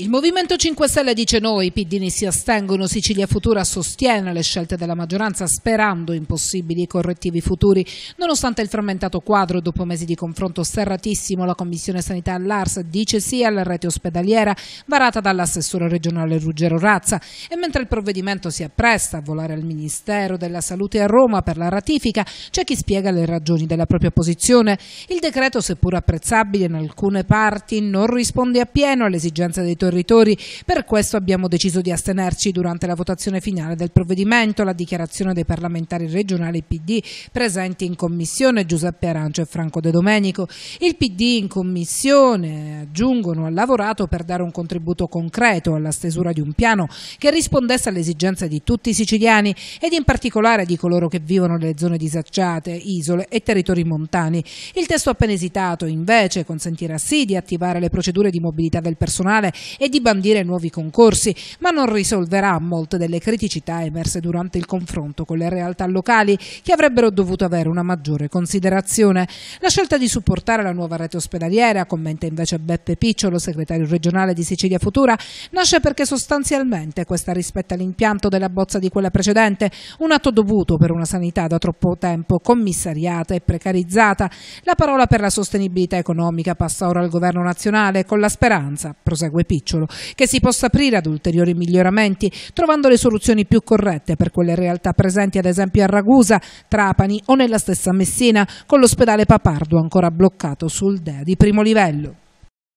Il Movimento 5 Stelle dice noi, Piddini si astengono, Sicilia Futura sostiene le scelte della maggioranza sperando in possibili correttivi futuri. Nonostante il frammentato quadro, dopo mesi di confronto serratissimo, la Commissione Sanità all'Ars dice sì alla rete ospedaliera varata dall'assessore regionale Ruggero Razza e mentre il provvedimento si appresta a volare al Ministero della Salute a Roma per la ratifica, c'è chi spiega le ragioni della propria posizione. Il decreto, seppur apprezzabile in alcune parti, non risponde appieno alle esigenze dei territori territori. Per questo abbiamo deciso di astenerci durante la votazione finale del provvedimento. La dichiarazione dei parlamentari regionali PD presenti in commissione Giuseppe Arancio e Franco De Domenico. Il PD in commissione, aggiungono, ha lavorato per dare un contributo concreto alla stesura di un piano che rispondesse alle esigenze di tutti i siciliani ed in particolare di coloro che vivono nelle zone disagiate, isole e territori montani. Il testo appena esitato invece consentirà sì di attivare le procedure di mobilità del personale e di bandire nuovi concorsi, ma non risolverà molte delle criticità emerse durante il confronto con le realtà locali che avrebbero dovuto avere una maggiore considerazione. La scelta di supportare la nuova rete ospedaliera, commenta invece Beppe Picciolo, segretario regionale di Sicilia Futura, nasce perché sostanzialmente questa rispetta l'impianto della bozza di quella precedente, un atto dovuto per una sanità da troppo tempo commissariata e precarizzata. La parola per la sostenibilità economica passa ora al governo nazionale con la speranza, prosegue Picciolo spicciolo, che si possa aprire ad ulteriori miglioramenti, trovando le soluzioni più corrette per quelle realtà presenti ad esempio a Ragusa, Trapani o nella stessa Messina, con l'ospedale Papardo ancora bloccato sul DEA di primo livello.